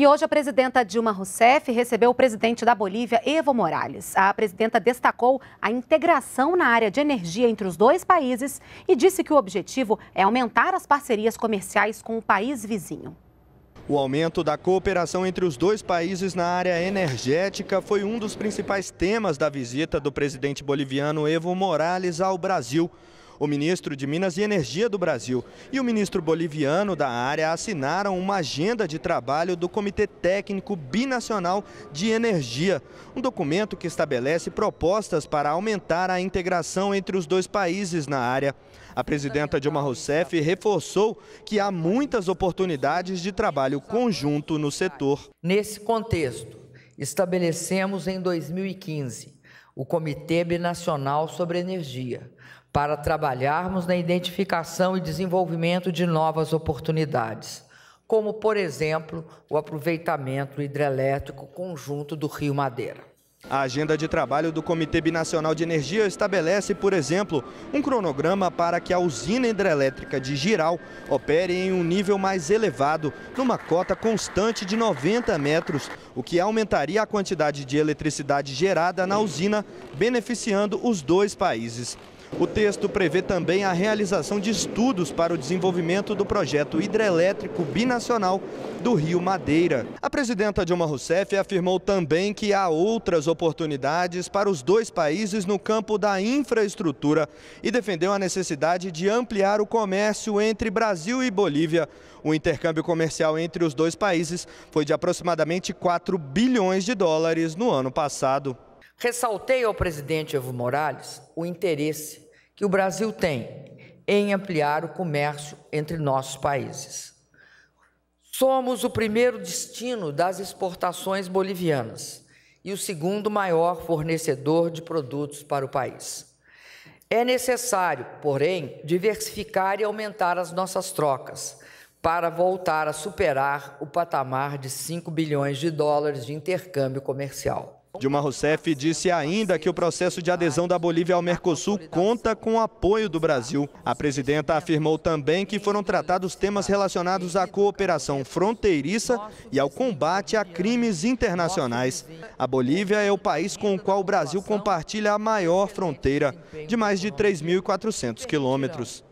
E hoje a presidenta Dilma Rousseff recebeu o presidente da Bolívia, Evo Morales. A presidenta destacou a integração na área de energia entre os dois países e disse que o objetivo é aumentar as parcerias comerciais com o país vizinho. O aumento da cooperação entre os dois países na área energética foi um dos principais temas da visita do presidente boliviano Evo Morales ao Brasil o ministro de Minas e Energia do Brasil e o ministro boliviano da área assinaram uma agenda de trabalho do Comitê Técnico Binacional de Energia, um documento que estabelece propostas para aumentar a integração entre os dois países na área. A presidenta Dilma Rousseff reforçou que há muitas oportunidades de trabalho conjunto no setor. Nesse contexto, estabelecemos em 2015 o Comitê Binacional sobre Energia, para trabalharmos na identificação e desenvolvimento de novas oportunidades, como, por exemplo, o aproveitamento hidrelétrico conjunto do Rio Madeira. A agenda de trabalho do Comitê Binacional de Energia estabelece, por exemplo, um cronograma para que a usina hidrelétrica de Giral opere em um nível mais elevado, numa cota constante de 90 metros, o que aumentaria a quantidade de eletricidade gerada na usina, beneficiando os dois países. O texto prevê também a realização de estudos para o desenvolvimento do projeto hidrelétrico binacional do Rio Madeira. A presidenta Dilma Rousseff afirmou também que há outras oportunidades para os dois países no campo da infraestrutura e defendeu a necessidade de ampliar o comércio entre Brasil e Bolívia. O intercâmbio comercial entre os dois países foi de aproximadamente 4 bilhões de dólares no ano passado. Ressaltei ao presidente Evo Morales o interesse que o Brasil tem em ampliar o comércio entre nossos países. Somos o primeiro destino das exportações bolivianas e o segundo maior fornecedor de produtos para o país. É necessário, porém, diversificar e aumentar as nossas trocas para voltar a superar o patamar de 5 bilhões de dólares de intercâmbio comercial. Dilma Rousseff disse ainda que o processo de adesão da Bolívia ao Mercosul conta com o apoio do Brasil. A presidenta afirmou também que foram tratados temas relacionados à cooperação fronteiriça e ao combate a crimes internacionais. A Bolívia é o país com o qual o Brasil compartilha a maior fronteira, de mais de 3.400 quilômetros.